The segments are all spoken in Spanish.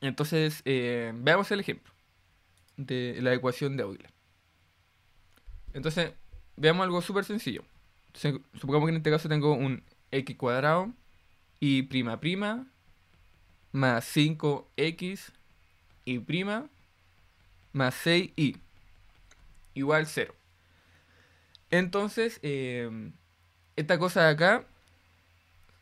Entonces, eh, veamos el ejemplo de la ecuación de Euler. Entonces, veamos algo súper sencillo. supongamos que en este caso tengo un x cuadrado y prima prima más 5x y prima más 6y igual 0. Entonces, eh, esta cosa de acá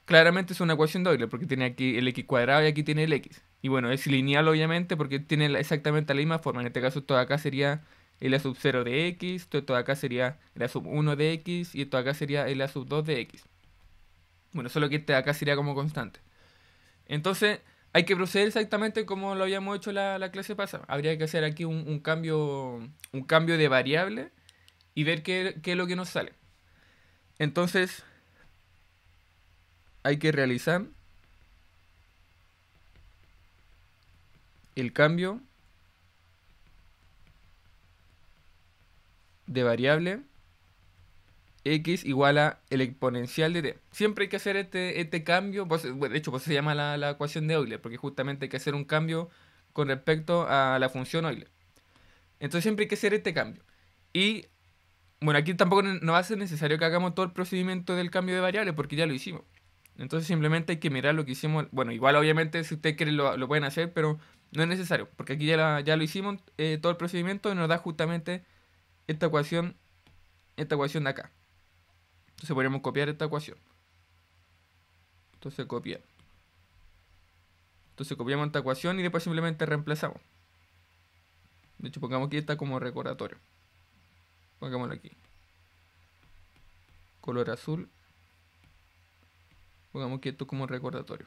claramente es una ecuación de Euler porque tiene aquí el x cuadrado y aquí tiene el x. Y bueno, es lineal obviamente porque tiene exactamente la misma forma. En este caso esto de acá sería el sub 0 de x, esto de acá sería el sub 1 de x y esto de acá sería el sub 2 de x. Bueno, solo que este de acá sería como constante. Entonces hay que proceder exactamente como lo habíamos hecho la, clase pasada. Habría que hacer aquí un, cambio, un cambio de variable y ver qué, qué es lo que nos sale. Entonces hay que realizar el cambio de variable x igual a el exponencial de t. Siempre hay que hacer este, este cambio, pues, de hecho pues se llama la, ecuación de Euler, porque justamente hay que hacer un cambio con respecto a la función Euler. Entonces siempre hay que hacer este cambio. Y bueno, aquí tampoco no hace necesario que hagamos todo el procedimiento del cambio de variable, porque ya lo hicimos. Entonces simplemente hay que mirar lo que hicimos. Bueno, igual obviamente si ustedes quieren lo, lo pueden hacer, pero no es necesario, porque aquí ya, ya lo hicimos eh, todo el procedimiento y nos da justamente esta ecuación, esta ecuación de acá. Entonces podríamos copiar esta ecuación. Entonces copiar. Entonces copiamos esta ecuación y después simplemente reemplazamos. De hecho, pongamos aquí esta como recordatorio. Pongámoslo aquí. Color azul. Pongamos aquí esto como recordatorio.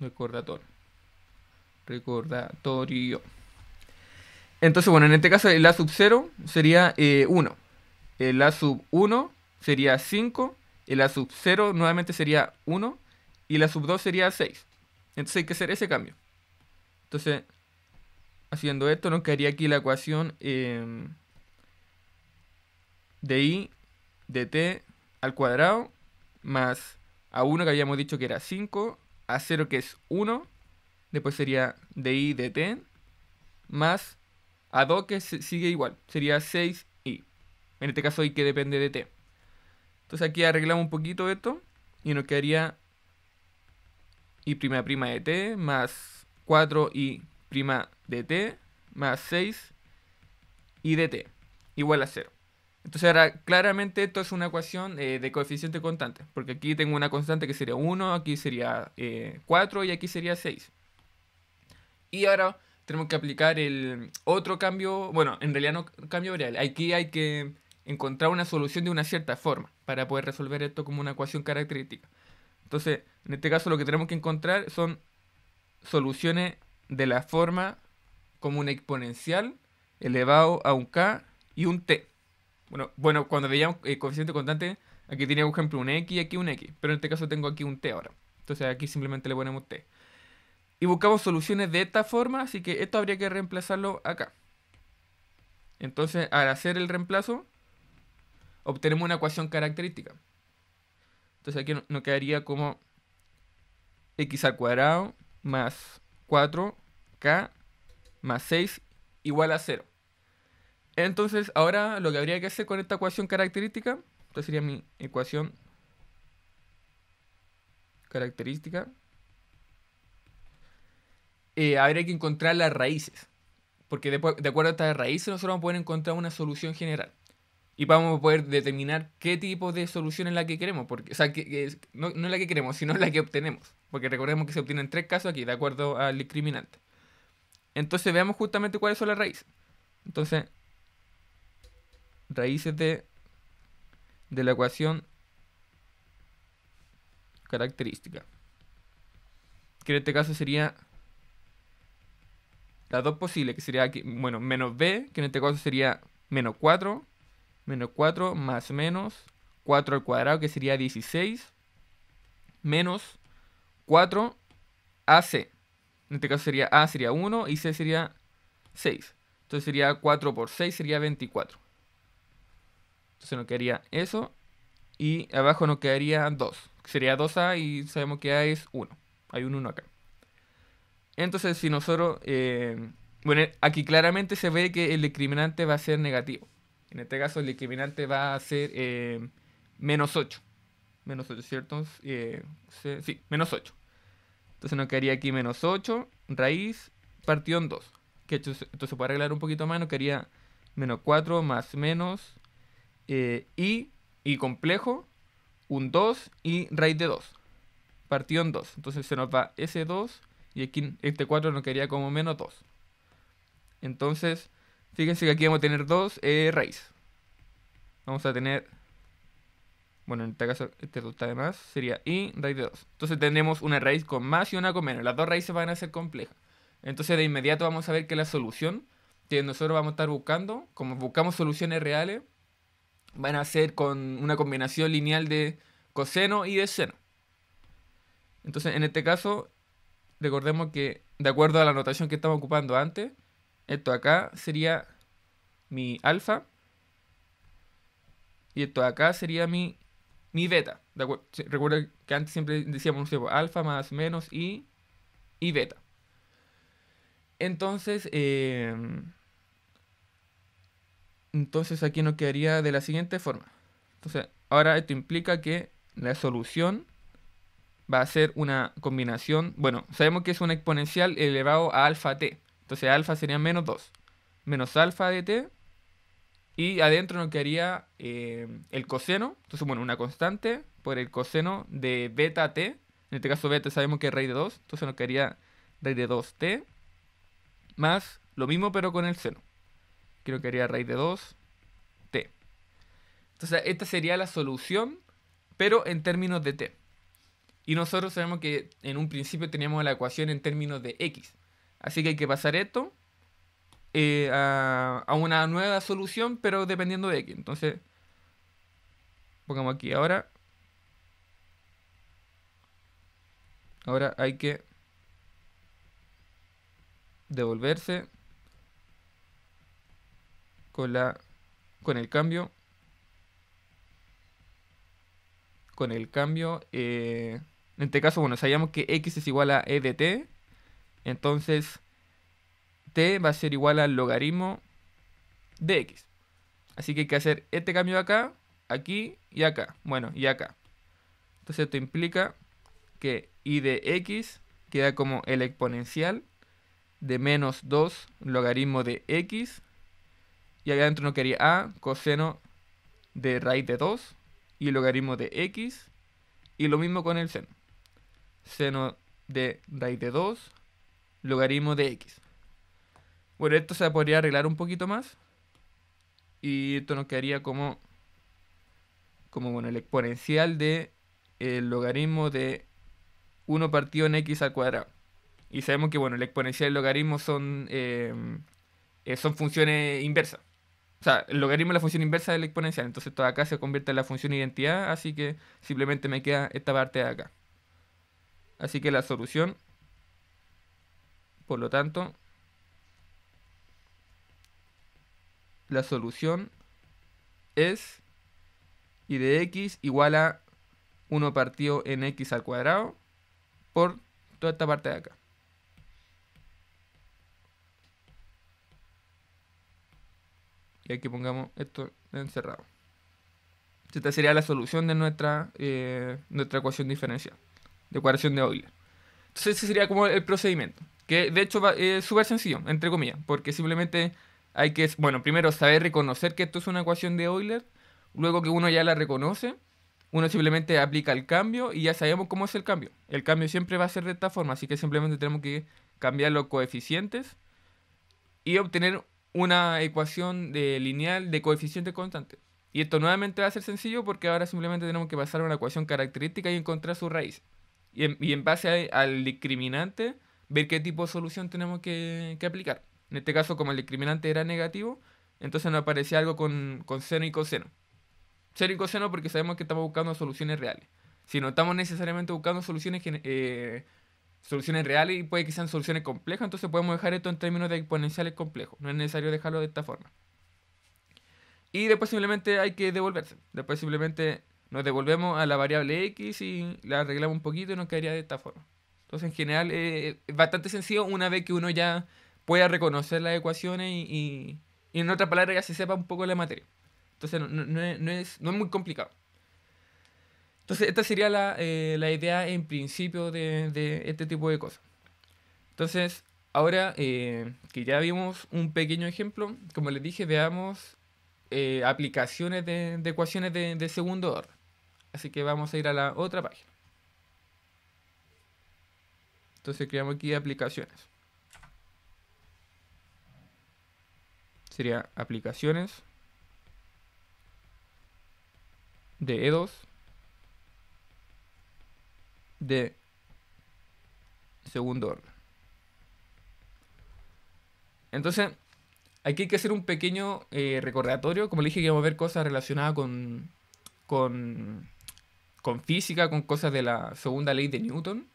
Recordatorio. Recordatorio. Entonces, bueno, en este caso el A sub 0 sería 1. Eh, el A sub 1 sería 5. El A sub 0 nuevamente sería 1. Y la sub 2 sería 6. Entonces hay que hacer ese cambio. Entonces, haciendo esto, nos quedaría aquí la ecuación em, de i de t al cuadrado más a1 que habíamos dicho que era 5 a0 que es 1, después sería DI t, más A2 que sigue igual, sería 6i. En este caso i que depende de t. Entonces aquí arreglamos un poquito esto y nos quedaría i' de t más 4i' de t más 6 i de t igual a 0. Entonces ahora, claramente esto es una ecuación eh, de coeficiente constante, porque aquí tengo una constante que sería 1, aquí sería 4 eh, y aquí sería 6. Y ahora tenemos que aplicar el otro cambio, bueno, en realidad no cambio real. aquí hay que encontrar una solución de una cierta forma para poder resolver esto como una ecuación característica. Entonces, en este caso lo que tenemos que encontrar son soluciones de la forma como una exponencial elevado a un k y un t. Bueno, cuando veíamos el eh, coeficiente constante, aquí tenía, por ejemplo, un X y aquí un X. Pero en este caso tengo aquí un T ahora. Entonces aquí simplemente le ponemos T. Y buscamos soluciones de esta forma, así que esto habría que reemplazarlo acá. Entonces, al hacer el reemplazo, obtenemos una ecuación característica. Entonces aquí nos quedaría como x al cuadrado más 4k más 6 igual a 0. Entonces, ahora lo que habría que hacer con esta ecuación característica, esta sería mi ecuación característica, eh, habría que encontrar las raíces. Porque de, acuerdo a estas raíces nosotros vamos a poder encontrar una solución general. Y vamos a poder determinar qué tipo de solución es la que queremos. Porque, o sea, no, no, es la que queremos, sino la que obtenemos. Porque recordemos que se obtienen tres casos aquí, de acuerdo al discriminante. Entonces veamos justamente cuáles son las raíces. Entonces, raíces de, la ecuación característica. Que en este caso sería las dos posibles, que sería, aquí, bueno, menos b, que en este caso sería menos 4, menos 4 más menos 4 al cuadrado, que sería 16, menos 4 AC. En este caso sería A sería 1 y C sería 6. Entonces sería 4 por 6 sería 24. Entonces nos quedaría eso. Y abajo nos quedaría 2. Sería 2A y sabemos que A es 1. Hay un 1 acá. Entonces si nosotros... Eh, bueno, aquí claramente se ve que el discriminante va a ser negativo. En este caso el discriminante va a ser eh, menos 8. Menos 8, ¿cierto? Eh, sí, menos 8. Entonces nos quedaría aquí menos 8, raíz, partido en 2. Que entonces para arreglar un poquito más nos quedaría menos 4 más menos y, eh, y complejo, un 2 y raíz de 2. Partido en 2. Entonces se nos va ese 2 y aquí este 4 nos quedaría como menos 2. Entonces, fíjense que aquí vamos a tener 2 eh, raíz. Vamos a tener, bueno, en este caso este 2 está de más, sería y raíz de 2. Entonces tendremos una raíz con más y una con menos. Las dos raíces van a ser complejas. Entonces de inmediato vamos a ver que la solución que nosotros vamos a estar buscando, como buscamos soluciones reales, van a ser con una combinación lineal de coseno y de seno. Entonces, en este caso, recordemos que de acuerdo a la notación que estaba ocupando antes, esto acá sería mi alfa y esto acá sería mi, mi beta. Recuerden que antes siempre decíamos pues, alfa más menos y, y beta. Entonces, eh, entonces aquí nos quedaría de la siguiente forma. Entonces, ahora esto implica que la solución va a ser una combinación, bueno, sabemos que es un exponencial elevado a alfa t. Entonces alfa sería menos 2, menos alfa de t, y adentro nos quedaría eh, el coseno, entonces bueno, una constante por el coseno de beta t, en este caso beta sabemos que es raíz de 2, entonces nos quedaría raíz de 2t, más lo mismo pero con el seno. Creo que haría raíz de 2. T. Entonces, esta sería la solución, pero en términos de T. Y nosotros sabemos que en un principio teníamos la ecuación en términos de X. Así que hay que pasar esto eh, a, a, una nueva solución, pero dependiendo de X. Entonces, pongamos aquí ahora. Ahora hay que devolverse con la con el cambio con el cambio eh, en este caso bueno sabíamos que x es igual a e de t entonces t va a ser igual al logaritmo de x así que hay que hacer este cambio acá aquí y acá bueno y acá entonces esto implica que y de x queda como el exponencial de menos 2 logaritmo de x y ahí adentro nos quedaría a coseno de raíz de 2 y logaritmo de x. Y lo mismo con el seno. Seno de raíz de 2, logaritmo de x. Bueno, esto se podría arreglar un poquito más. Y esto nos quedaría como, como bueno, el exponencial de el logaritmo de 1 partido en x al cuadrado. Y sabemos que bueno, el exponencial y el logaritmo son, eh, eh, son funciones inversas. O sea, el logaritmo es la función inversa de la exponencial. Entonces, toda acá se convierte en la función identidad. Así que simplemente me queda esta parte de acá. Así que la solución, por lo tanto, la solución es y de x igual a 1 partido en x al cuadrado por toda esta parte de acá. y aquí pongamos esto encerrado. Esta sería la solución de nuestra, eh, nuestra ecuación diferencial, de ecuación de Euler. Entonces ese sería como el procedimiento, que de hecho eh, es súper sencillo, entre comillas, porque simplemente hay que, bueno, primero saber reconocer que esto es una ecuación de Euler, luego que uno ya la reconoce, uno simplemente aplica el cambio y ya sabemos cómo es el cambio. El cambio siempre va a ser de esta forma, así que simplemente tenemos que cambiar los coeficientes y obtener una ecuación de lineal de coeficiente constante. Y esto nuevamente va a ser sencillo porque ahora simplemente tenemos que pasar a una ecuación característica y encontrar su raíz. Y en, base al discriminante, ver qué tipo de solución tenemos que, aplicar. En este caso, como el discriminante era negativo, entonces nos aparecía algo con, seno y coseno. Seno y coseno porque sabemos que estamos buscando soluciones reales. Si no estamos necesariamente buscando soluciones eh, soluciones reales y puede que sean soluciones complejas, entonces podemos dejar esto en términos de exponenciales complejos, no es necesario dejarlo de esta forma. Y después simplemente hay que devolverse, después simplemente nos devolvemos a la variable x y la arreglamos un poquito y nos quedaría de esta forma. Entonces en general eh, es bastante sencillo una vez que uno ya pueda reconocer las ecuaciones y, en otra palabra ya se sepa un poco la materia. Entonces no es muy complicado. Entonces, esta sería la, eh, idea en principio de, este tipo de cosas. Entonces, ahora eh, que ya vimos un pequeño ejemplo, como les dije, veamos eh, aplicaciones de, ecuaciones de, de segundo orden. Así que vamos a ir a la otra página. Entonces creamos aquí aplicaciones. Sería aplicaciones de E2 de segundo orden. Entonces, aquí hay que hacer un pequeño eh, recordatorio. Como le dije, que vamos a ver cosas relacionadas con, con, con, física, con cosas de la segunda ley de Newton,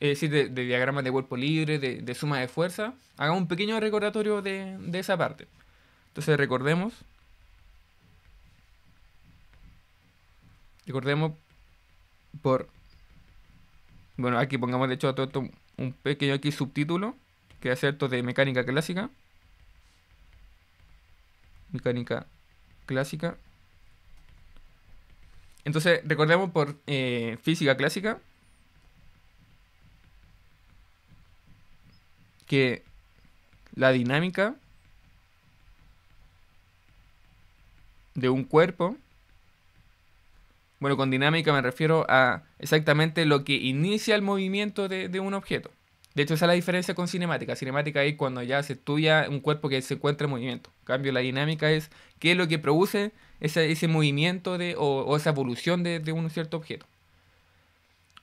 es decir, de, diagramas de cuerpo libre, de, suma de fuerza. Haga un pequeño recordatorio de, de esa parte. Entonces, recordemos. Recordemos por bueno, aquí pongamos de hecho todo esto un pequeño aquí subtítulo, que es cierto de mecánica clásica. Mecánica clásica. Entonces, recordemos por eh, física clásica que la dinámica de un cuerpo bueno, con dinámica me refiero a exactamente lo que inicia el movimiento de, un objeto. De hecho, esa es la diferencia con cinemática. Cinemática es cuando ya se estudia un cuerpo que se encuentra en movimiento. En cambio, la dinámica es qué es lo que produce ese, movimiento de, o, esa evolución de, un cierto objeto.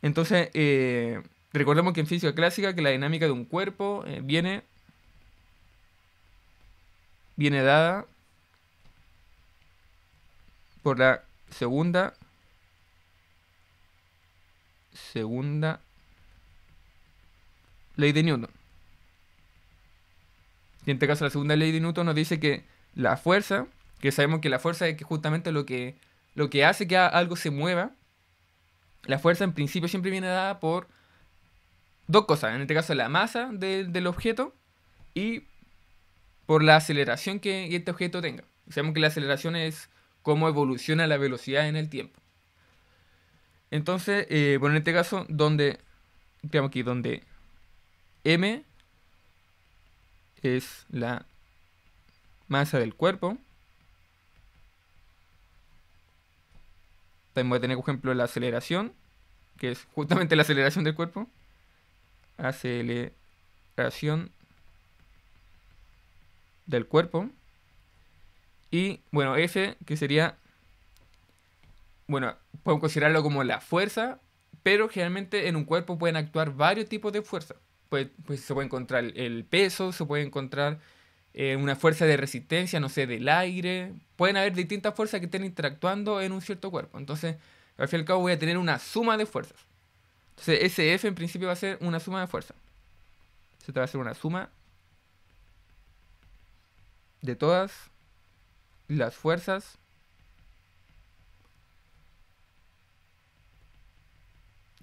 Entonces, eh, recordemos que en física clásica que la dinámica de un cuerpo eh, viene, viene dada por la segunda segunda ley de Newton. en este caso la segunda ley de Newton nos dice que la fuerza, que sabemos que la fuerza es justamente lo que, lo que hace que algo se mueva, la fuerza en principio siempre viene dada por dos cosas, en este caso la masa del objeto y por la aceleración que este objeto tenga. Sabemos que la aceleración es cómo evoluciona la velocidad en el tiempo. Entonces, eh, bueno, en este caso, donde, aquí, donde M es la masa del cuerpo. También voy a tener, por ejemplo, la aceleración, que es justamente la aceleración del cuerpo. Aceleración del cuerpo. Y bueno, S, que sería bueno, podemos considerarlo como la fuerza, pero generalmente en un cuerpo pueden actuar varios tipos de fuerza. Pues, pues se puede encontrar el peso, se puede encontrar eh, una fuerza de resistencia, no sé, del aire. Pueden haber distintas fuerzas que estén interactuando en un cierto cuerpo. Entonces, al fin y al cabo voy a tener una suma de fuerzas. Entonces, SF en principio va a ser una suma de fuerzas. Se te va a hacer una suma de todas las fuerzas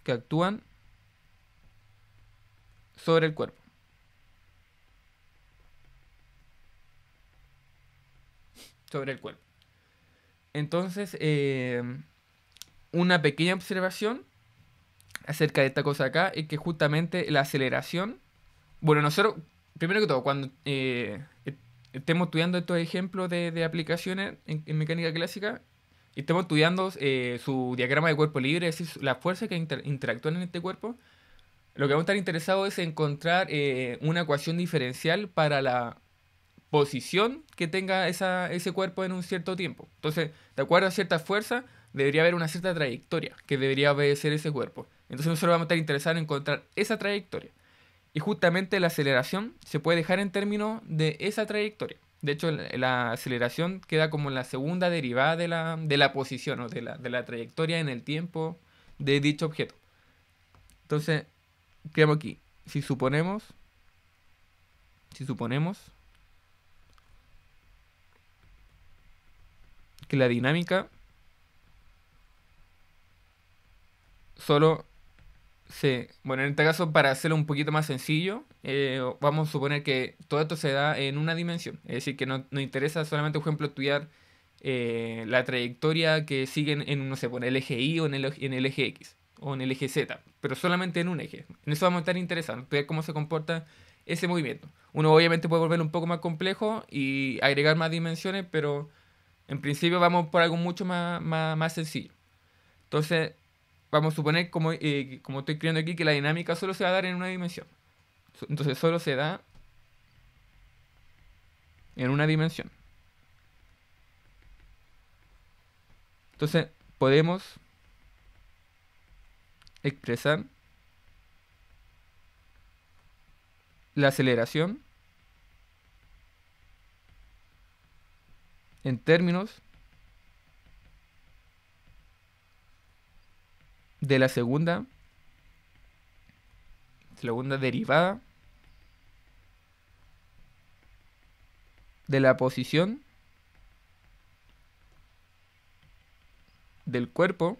que actúan sobre el cuerpo. Sobre el cuerpo. Entonces, eh, una pequeña observación acerca de esta cosa acá es que justamente la aceleración, bueno, nosotros, primero que todo, cuando eh, estemos estudiando estos ejemplos de, aplicaciones en mecánica clásica, y estamos estudiando eh, su diagrama de cuerpo libre, es decir, las fuerzas que interactúan en este cuerpo. Lo que vamos a estar interesados es encontrar eh, una ecuación diferencial para la posición que tenga ese cuerpo en un cierto tiempo. Entonces, de acuerdo a cierta fuerza, debería haber una cierta trayectoria que debería obedecer ese cuerpo. Entonces nosotros vamos a estar interesados en encontrar esa trayectoria. Y justamente la aceleración se puede dejar en términos de esa trayectoria. De hecho, la, aceleración queda como la segunda derivada de la, posición o de, la, de la trayectoria en el tiempo de dicho objeto. Entonces, creamos aquí. Si suponemos, si suponemos que la dinámica solo Sí, bueno, en este caso, para hacerlo un poquito más sencillo, eh, vamos a suponer que todo esto se da en una dimensión. Es decir, que no nos interesa solamente, por ejemplo, estudiar eh, la trayectoria que siguen en, no sé, pone el eje Y o en el, en el eje X o en el eje Z, pero solamente en un eje. En eso vamos a estar interesados, estudiar cómo se comporta ese movimiento. Uno obviamente puede volverlo un poco más complejo y agregar más dimensiones, pero en principio vamos por algo mucho más, más sencillo. Entonces, vamos a suponer, como, eh, como estoy creando aquí, que la dinámica solo se va a dar en una dimensión. Entonces solo se da en una dimensión. Entonces podemos expresar la aceleración en términos de la segunda, segunda derivada de la posición del cuerpo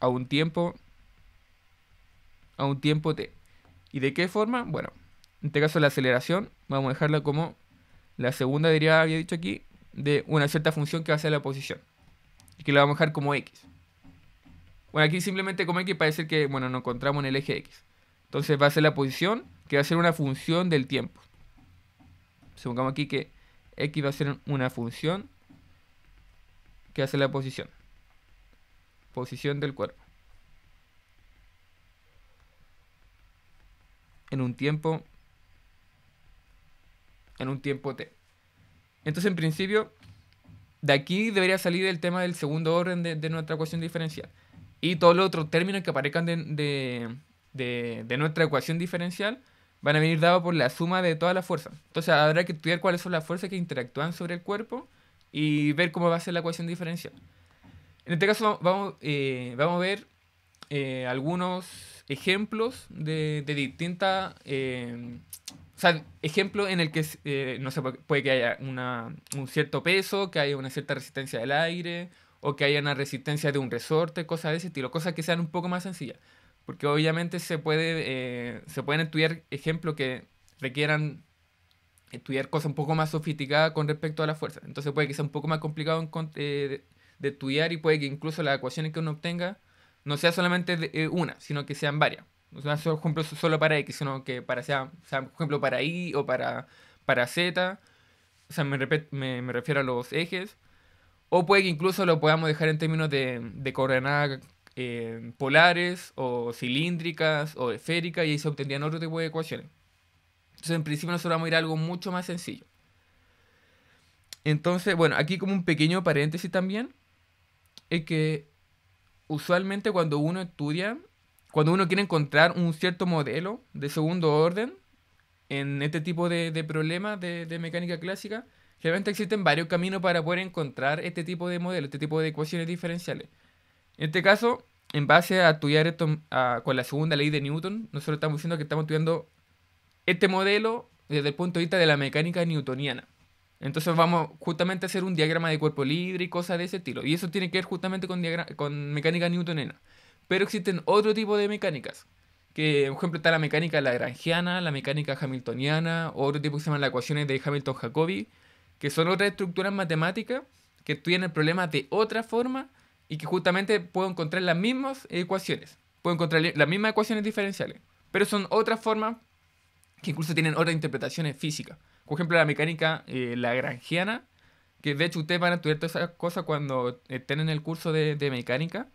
a un tiempo a un tiempo t. ¿Y de qué forma? Bueno, en este caso la aceleración vamos a dejarla como la segunda derivada, había dicho aquí, de una cierta función que va a ser la posición y que lo vamos a dejar como X. Bueno, aquí simplemente como X parece que, bueno, nos encontramos en el eje X. Entonces va a ser la posición que va a ser una función del tiempo. Supongamos aquí que X va a ser una función que hace la posición. Posición del cuerpo. En un tiempo. En un tiempo T. Entonces, en principio, de aquí debería salir el tema del segundo orden de, nuestra ecuación diferencial. Y todos los otros términos que aparezcan de, nuestra ecuación diferencial van a venir dados por la suma de todas las fuerzas. Entonces habrá que estudiar cuáles son las fuerzas que interactúan sobre el cuerpo y ver cómo va a ser la ecuación diferencial. En este caso vamos, eh, vamos a ver eh, algunos ejemplos de, distintas eh, o sea, ejemplo en el que eh, no puede, que haya una, un cierto peso, que haya una cierta resistencia del aire, o que haya una resistencia de un resorte, cosas de ese estilo, cosas que sean un poco más sencillas. Porque obviamente se, puede, eh, se pueden estudiar ejemplos que requieran estudiar cosas un poco más sofisticadas con respecto a la fuerza. Entonces puede que sea un poco más complicado eh, de, estudiar y puede que incluso las ecuaciones que uno obtenga no sea solamente una, sino que sean varias. No sea, por ejemplo solo para X, sino que para sea, por ejemplo, para Y o para, para Z. O sea, me, refiero a los ejes. O puede que incluso lo podamos dejar en términos de, de coordenadas eh, polares o cilíndricas o esféricas y ahí se obtendrían otro tipo de ecuaciones. Entonces, en principio, nosotros vamos a ir a algo mucho más sencillo. Entonces, bueno, aquí como un pequeño paréntesis también, es que usualmente cuando uno estudia cuando uno quiere encontrar un cierto modelo de segundo orden en este tipo de, problemas de, mecánica clásica, realmente existen varios caminos para poder encontrar este tipo de modelos, este tipo de ecuaciones diferenciales. En este caso, en base a estudiar esto con la segunda ley de Newton, nosotros estamos diciendo que estamos estudiando este modelo desde el punto de vista de la mecánica newtoniana. Entonces vamos justamente a hacer un diagrama de cuerpo libre y cosas de ese estilo. Y eso tiene que ver justamente con mecánica newtoniana. Pero existen otro tipo de mecánicas. Que, por ejemplo, está la mecánica lagrangiana, la mecánica hamiltoniana, otro tipo que se llaman las ecuaciones de Hamilton-Jacobi, que son otras estructuras matemáticas que estudian el problema de otra forma y que justamente puedo encontrar las mismas ecuaciones. Puedo encontrar las mismas ecuaciones diferenciales. Pero son otras formas que incluso tienen otras interpretaciones físicas. Por ejemplo, la mecánica eh, lagrangiana, que de hecho ustedes van a estudiar todas esas cosas cuando estén en el curso de, de mecánica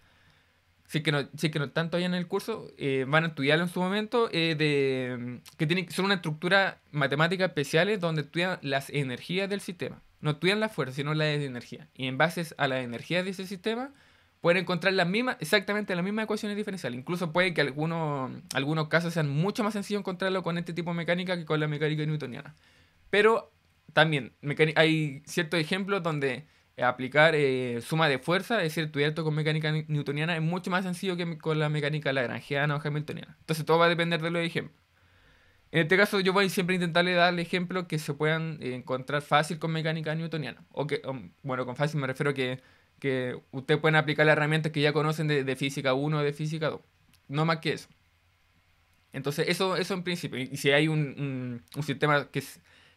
si es que no, si que no están todavía en el curso, eh, van a estudiarlo en su momento, eh, de, mm, que tienen, son una estructura matemática especiales donde estudian las energías del sistema. No estudian la fuerza, sino la energía. Y en base a las energías de ese sistema, pueden encontrar las mismas, exactamente las mismas ecuaciones diferenciales. Incluso puede que algunos, algunos casos sean mucho más sencillo encontrarlo con este tipo de mecánica que con la mecánica newtoniana. Pero también hay ciertos ejemplos donde eh, aplicar eh, suma de fuerza, es decir, estudiar con mecánica newtoniana es mucho más sencillo que con la mecánica lagrangiana o hamiltoniana. Entonces todo va a depender de los ejemplos. En este caso yo voy siempre a intentarle dar ejemplo que se puedan eh, encontrar fácil con mecánica newtoniana. O que, um, bueno, con fácil me refiero a que, que ustedes pueden aplicar las herramientas que ya conocen de, física 1 o de física 2. No más que eso. Entonces eso, eso en principio. Y si hay un, sistema que,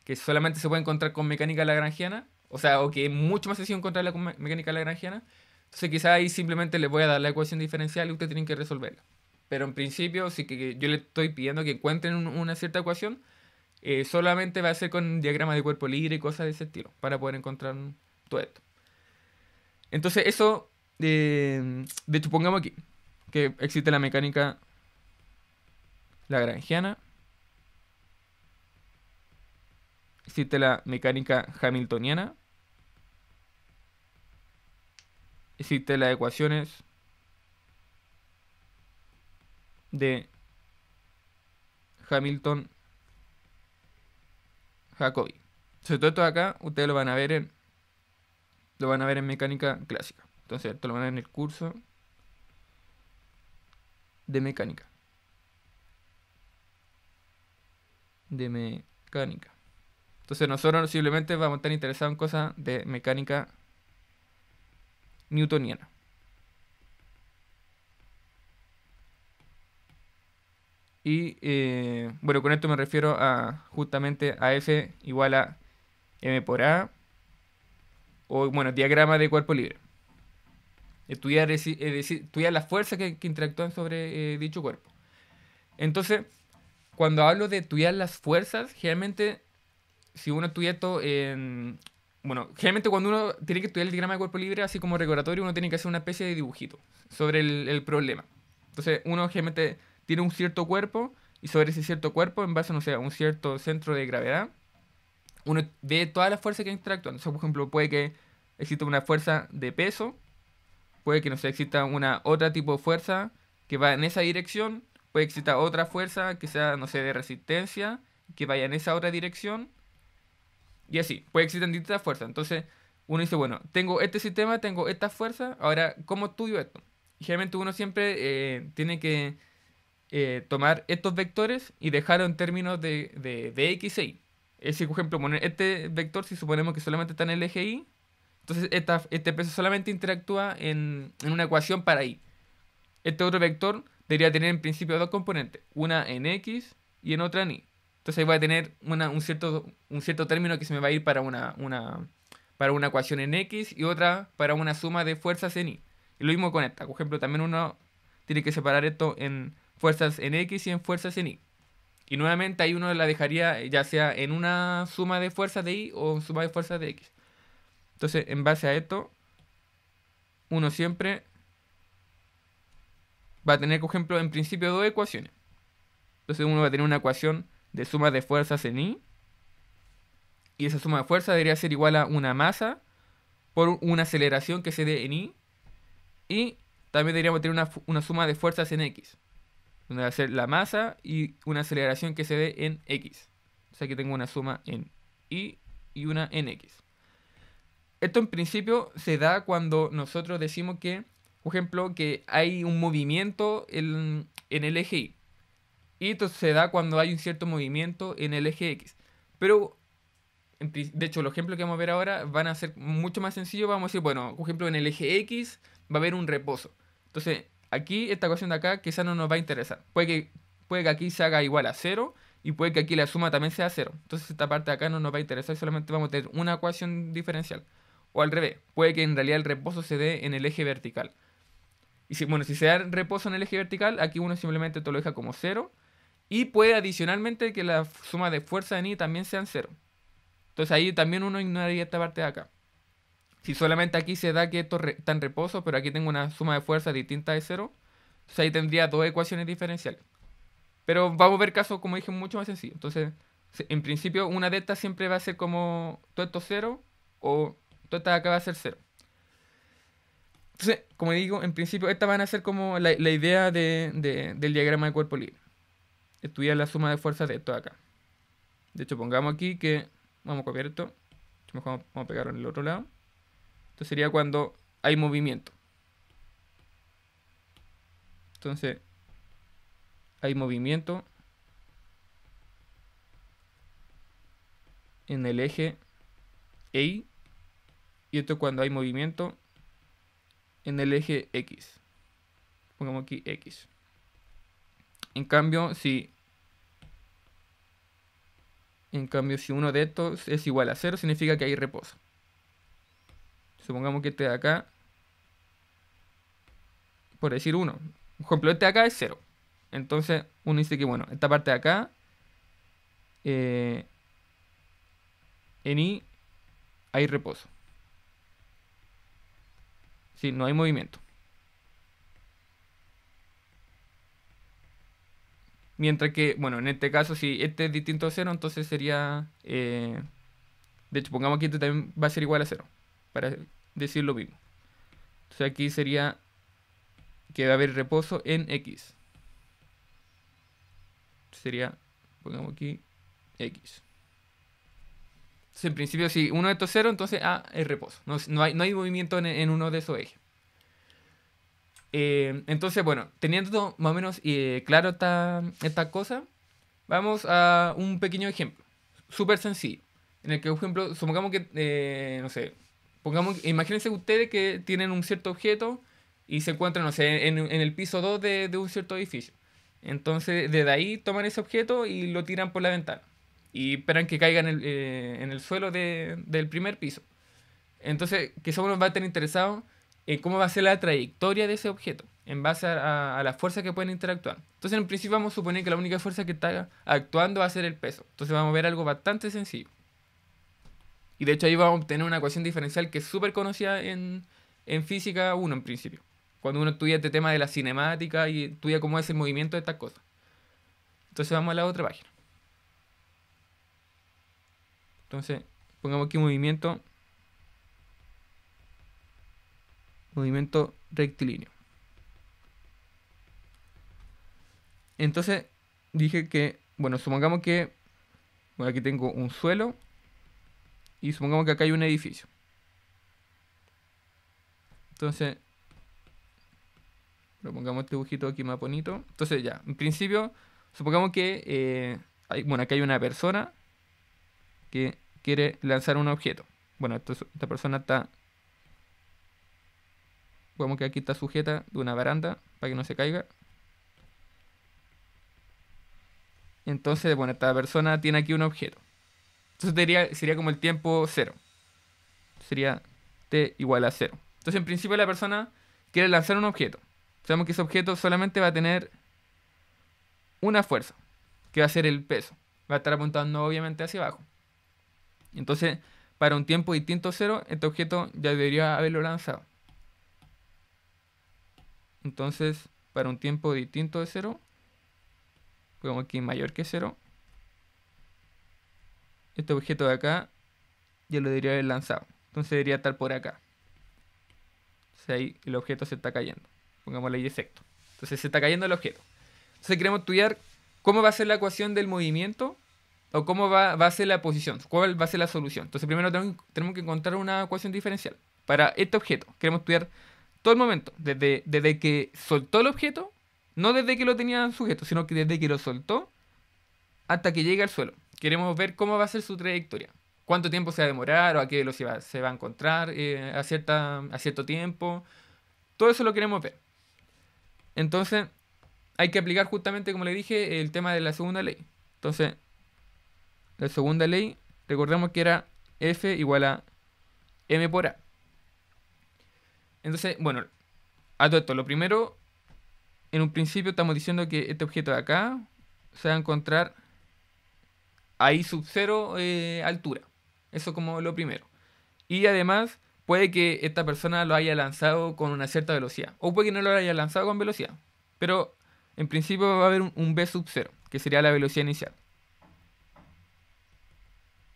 que solamente se puede encontrar con mecánica lagrangiana, o sea, o que es mucho más sencillo encontrar la mecánica lagrangiana. Entonces quizás ahí simplemente les voy a dar la ecuación diferencial y ustedes tienen que resolverla. Pero en principio, sí que, yo le estoy pidiendo que encuentren una cierta ecuación, eh, solamente va a ser con diagramas de cuerpo libre y cosas de ese estilo, para poder encontrar todo esto. Entonces eso, eh, de hecho pongamos aquí, que existe la mecánica lagrangiana, existe la mecánica hamiltoniana, Existen las ecuaciones de Hamilton Jacobi. Entonces todo esto de acá, ustedes lo van a ver en lo van a ver en mecánica clásica. Entonces, esto lo van a ver en el curso de mecánica. De mecánica. Entonces, nosotros simplemente vamos a estar interesados en cosas de mecánica newtoniana. Y eh, bueno, con esto me refiero a justamente a F igual a M por A. O bueno, diagrama de cuerpo libre. Estudiar, decir, estudiar las fuerzas que, interactúan sobre eh, dicho cuerpo. Entonces, cuando hablo de estudiar las fuerzas, generalmente si uno estudia esto en bueno, generalmente cuando uno tiene que estudiar el diagrama de cuerpo libre, así como recordatorio, uno tiene que hacer una especie de dibujito sobre el, problema. Entonces, uno generalmente tiene un cierto cuerpo y sobre ese cierto cuerpo, en base no sé, a un cierto centro de gravedad, uno ve todas las fuerzas que interactúan. O por ejemplo, puede que exista una fuerza de peso, puede que no exista una otra tipo de fuerza que va en esa dirección, puede que exista otra fuerza que sea, no sé, de resistencia, que vaya en esa otra dirección, y así, pues existen distintas fuerzas. Entonces, uno dice, bueno, tengo este sistema, tengo esta fuerza, ahora, ¿cómo estudio esto? generalmente uno siempre eh, tiene que eh, tomar estos vectores y dejarlo en términos de, X e Y. Es decir, por ejemplo, poner este vector, si suponemos que solamente está en el eje Y, entonces esta, este peso solamente interactúa en, en una ecuación para Y. Este otro vector debería tener en principio dos componentes, una en X y en otra en Y. Entonces ahí voy a tener un, cierto, un cierto término que se me va a ir para una, una, para una ecuación en X y otra para una suma de fuerzas en Y. Y lo mismo con esta. Por ejemplo, también uno tiene que separar esto en fuerzas en X y en fuerzas en Y. Y nuevamente ahí uno la dejaría eh, ya sea en una suma de fuerzas de Y o en suma de fuerzas de X. Entonces, en base a esto, uno siempre va a tener, por ejemplo, en principio dos ecuaciones. Entonces uno va a tener una ecuación de suma de fuerzas en Y Y esa suma de fuerzas debería ser igual a una masa por una aceleración que se dé en Y Y también deberíamos tener una, suma de fuerzas en X. Donde va a ser la masa y una aceleración que se dé en X. O sea que tengo una suma en Y y una en X. Esto en principio se da cuando nosotros decimos que, por ejemplo, que hay un movimiento en, en el eje Y. Y esto se da cuando hay un cierto movimiento en el eje X. Pero, de hecho, los ejemplos que vamos a ver ahora van a ser mucho más sencillos. Vamos a decir, bueno, por ejemplo, en el eje X va a haber un reposo. Entonces, aquí, esta ecuación de acá quizá no nos va a interesar. Puede que, puede que aquí se haga igual a 0 y puede que aquí la suma también sea 0. Entonces, esta parte de acá no nos va a interesar, solamente vamos a tener una ecuación diferencial. O al revés, puede que en realidad el reposo se dé en el eje vertical. Y si, bueno, si se da reposo en el eje vertical, aquí uno simplemente te lo deja como 0 y puede adicionalmente que la suma de fuerza en ni también sean cero. Entonces ahí también uno ignoraría esta parte de acá. Si solamente aquí se da que esto está en reposo, pero aquí tengo una suma de fuerza distinta de cero, entonces pues ahí tendría dos ecuaciones diferenciales. Pero vamos a ver casos, como dije, mucho más sencillos. Entonces, en principio, una de estas siempre va a ser como todo esto cero o todo esto acá va a ser cero. Entonces, como digo, en principio, estas van a ser como la, idea del diagrama de cuerpo libre estudiar la suma de fuerzas de esto de acá. De hecho, pongamos aquí que vamos a copiar esto. vamos a pegarlo en el otro lado. Esto sería cuando hay movimiento. Entonces, hay movimiento en el eje Y. Y esto es cuando hay movimiento en el eje X. Pongamos aquí X. En cambio, si en cambio, si uno de estos es igual a 0, significa que hay reposo Supongamos que este de acá, por decir 1. Por ejemplo, este de acá es 0. Entonces uno dice que, bueno, esta parte de acá, eh, en I hay reposo. Si no hay movimiento. Mientras que, bueno, en este caso, si este es distinto a 0, entonces sería... Eh, de hecho, pongamos que este también va a ser igual a cero, para decir lo mismo. Entonces aquí sería que va a haber reposo en X. Sería, pongamos aquí, X. Entonces, en principio, si uno de estos es entonces A es reposo. No, hay, no hay movimiento en uno de esos ejes. Eh, entonces, bueno, teniendo más o menos eh, claro esta, esta, cosa, vamos a un pequeño ejemplo, súper sencillo. En el que, por ejemplo, supongamos que, eh, no sé, pongamos, imagínense ustedes que tienen un cierto objeto y se encuentran, no sé, en, el piso 2 de, un cierto edificio. Entonces, desde ahí toman ese objeto y lo tiran por la ventana. Y esperan que caiga en el, suelo del primer piso. Entonces, que somos va a tener interesado en eh, cómo va a ser la trayectoria de ese objeto en base a, las fuerzas que pueden interactuar. Entonces, en principio vamos a suponer que la única fuerza que está actuando va a ser el peso. Entonces vamos a ver algo bastante sencillo. Y de hecho ahí vamos a obtener una ecuación diferencial que es súper conocida en, física 1 en principio. Cuando uno estudia este tema de la cinemática y estudia cómo es el movimiento de estas cosas. Entonces vamos a la otra página. Entonces, pongamos aquí movimiento movimiento rectilíneo. Entonces dije que, bueno, supongamos que, bueno, aquí tengo un suelo y supongamos que acá hay un edificio. Entonces, lo pongamos este dibujito aquí más bonito. Entonces ya, en principio, supongamos que, eh, hay, bueno, acá hay una persona que quiere lanzar un objeto. Bueno, esta persona está Vemos que aquí está sujeta de una baranda para que no se caiga. Entonces, bueno, esta persona tiene aquí un objeto. Entonces sería, sería como el tiempo cero. Sería t igual a cero. Entonces, en principio, la persona quiere lanzar un objeto. Sabemos que ese objeto solamente va a tener una fuerza, que va a ser el peso. Va a estar apuntando obviamente hacia abajo. Entonces, para un tiempo distinto cero, este objeto ya debería haberlo lanzado. Entonces, para un tiempo distinto de 0, Pongamos aquí mayor que 0. Este objeto de acá ya lo debería haber lanzado. Entonces debería estar por acá. Entonces ahí el objeto se está cayendo. Pongámosle ahí efecto Entonces se está cayendo el objeto. Entonces queremos estudiar cómo va a ser la ecuación del movimiento o cómo va, a ser la posición, cuál va a ser la solución. Entonces primero tenemos que encontrar una ecuación diferencial para este objeto. Queremos estudiar todo el momento. Desde, desde que soltó el objeto, no desde que lo tenía sujeto, sino que desde que lo soltó hasta que llega al suelo. Queremos ver cómo va a ser su trayectoria. Cuánto tiempo se va a demorar o a qué velocidad se va a encontrar eh, a, cierta, a cierto tiempo. Todo eso lo queremos ver. Entonces, hay que aplicar justamente, como le dije, el tema de la segunda ley. Entonces, la segunda ley, recordemos que era F igual a M por A. Entonces, bueno, a todo esto, lo primero, en un principio estamos diciendo que este objeto de acá se va a encontrar a I sub 0 eh, altura. Eso como lo primero. Y además, puede que esta persona lo haya lanzado con una cierta velocidad. O puede que no lo haya lanzado con velocidad. Pero en principio va a haber un, un B sub 0, que sería la velocidad inicial.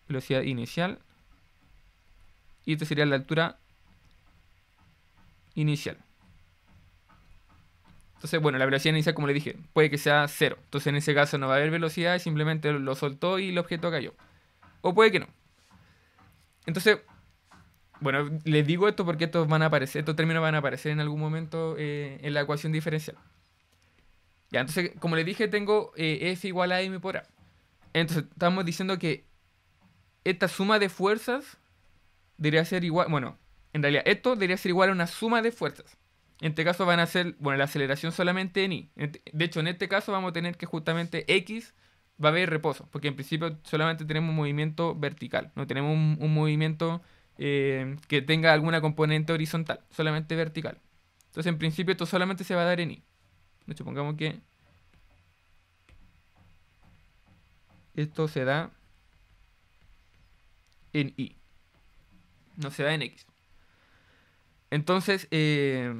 Velocidad inicial. Y esta sería la altura inicial. Entonces, bueno, la velocidad inicial, como le dije, puede que sea cero. Entonces, en ese caso no va a haber velocidad, simplemente lo soltó y el objeto cayó. O puede que no. Entonces, bueno, les digo esto porque estos van a aparecer, estos términos van a aparecer en algún momento eh, en la ecuación diferencial. Ya, entonces, como les dije, tengo eh, F igual a M por A. Entonces, estamos diciendo que esta suma de fuerzas debería ser igual, bueno, en realidad, esto debería ser igual a una suma de fuerzas. En este caso van a ser, bueno, la aceleración solamente en I. Este, de hecho, en este caso vamos a tener que justamente X va a haber reposo, porque en principio solamente tenemos un movimiento vertical, no tenemos un, movimiento eh, que tenga alguna componente horizontal, solamente vertical. Entonces, en principio, esto solamente se va a dar en I. De hecho, pongamos que esto se da en Y. No se da en X. Entonces, eh,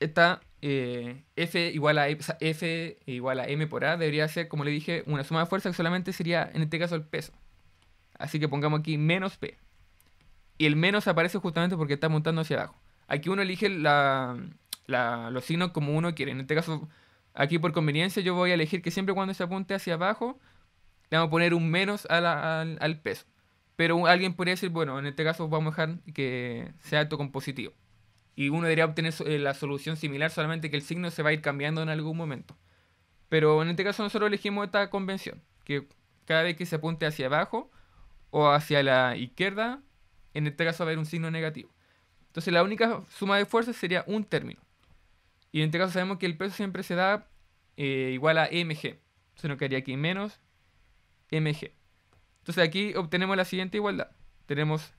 esta eh, F, igual a, e, F igual a M por A debería ser, como le dije, una suma de fuerza que solamente sería, en este caso, el peso. Así que pongamos aquí menos P. Y el menos aparece justamente porque está apuntando hacia abajo. Aquí uno elige la, los signos como uno quiere. En este caso, aquí por conveniencia yo voy a elegir que siempre cuando se apunte hacia abajo, le vamos a poner un menos al peso. Pero alguien podría decir, bueno, en este caso vamos a dejar que sea positivo. Y uno debería obtener eh, la solución similar, solamente que el signo se va a ir cambiando en algún momento. Pero en este caso nosotros elegimos esta convención, que cada vez que se apunte hacia abajo o hacia la izquierda, en este caso va a haber un signo negativo. Entonces la única suma de fuerzas sería un término. Y en este caso sabemos que el peso siempre se da eh, igual a mg. Entonces nos quedaría aquí menos mg. Entonces aquí obtenemos la siguiente igualdad. Tenemos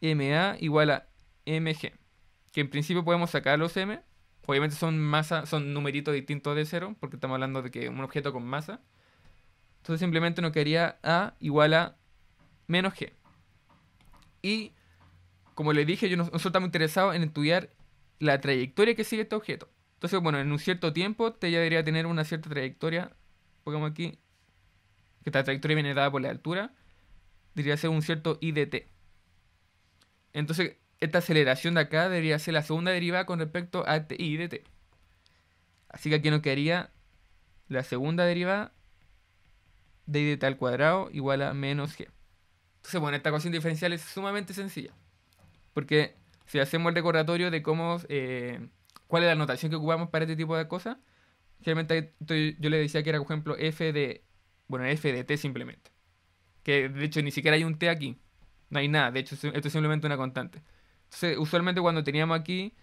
MA igual a MG, que en principio podemos sacar los M. Obviamente son masa, son numeritos distintos de cero, porque estamos hablando de que un objeto con masa. Entonces simplemente nos quedaría A igual a menos G. Y como le dije, yo, nosotros estamos interesados en estudiar la trayectoria que sigue este objeto. Entonces, bueno, en un cierto tiempo te ya debería tener una cierta trayectoria. Pongamos aquí que esta trayectoria viene dada por la altura, debería ser un cierto de t. Entonces, esta aceleración de acá debería ser la segunda derivada con respecto a este IDT. Así que aquí nos quedaría la segunda derivada de t al cuadrado igual a menos g. Entonces, bueno, esta ecuación diferencial es sumamente sencilla. Porque si hacemos el recordatorio de cómo, eh, cuál es la notación que ocupamos para este tipo de cosas, generalmente yo le decía que era, por ejemplo, f de bueno, F de T simplemente. Que de hecho ni siquiera hay un T aquí. No hay nada. De hecho, esto es simplemente una constante. Entonces, usualmente cuando teníamos aquí